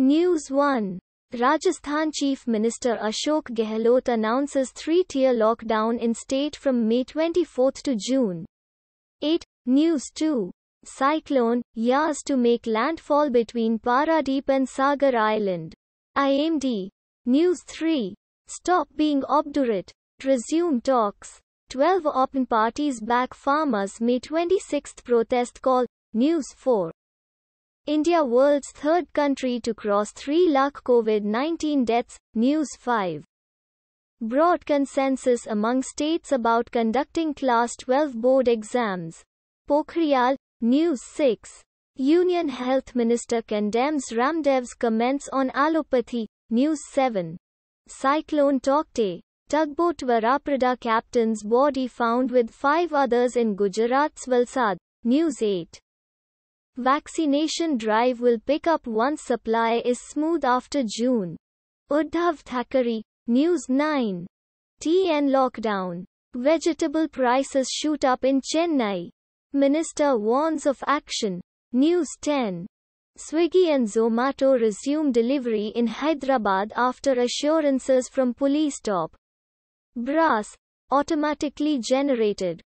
News 1 Rajasthan Chief Minister Ashok Gehlot announces three-tier lockdown in state from May 24 to June 8. News 2 Cyclone Yas to make landfall between Paradeep and Sagar Island. IMD News 3 Stop being obdurate. Resume talks. 12 open parties back farmers May 26 protest call. News 4 India world's third country to cross 3 lakh COVID-19 deaths, News 5. Broad consensus among states about conducting Class 12 board exams. Pokhriyal, News 6. Union Health Minister condemns Ramdev's comments on allopathy, News 7. Cyclone Tokte. Tugboat Varaprada captain's body found with five others in Gujarat's Valsad, News 8. Vaccination drive will pick up once supply is smooth after June. Uddhav Thackeray, News 9. TN lockdown. Vegetable prices shoot up in Chennai. Minister warns of action. News 10. Swiggy and Zomato resume delivery in Hyderabad after assurances from police stop. Brass, automatically generated.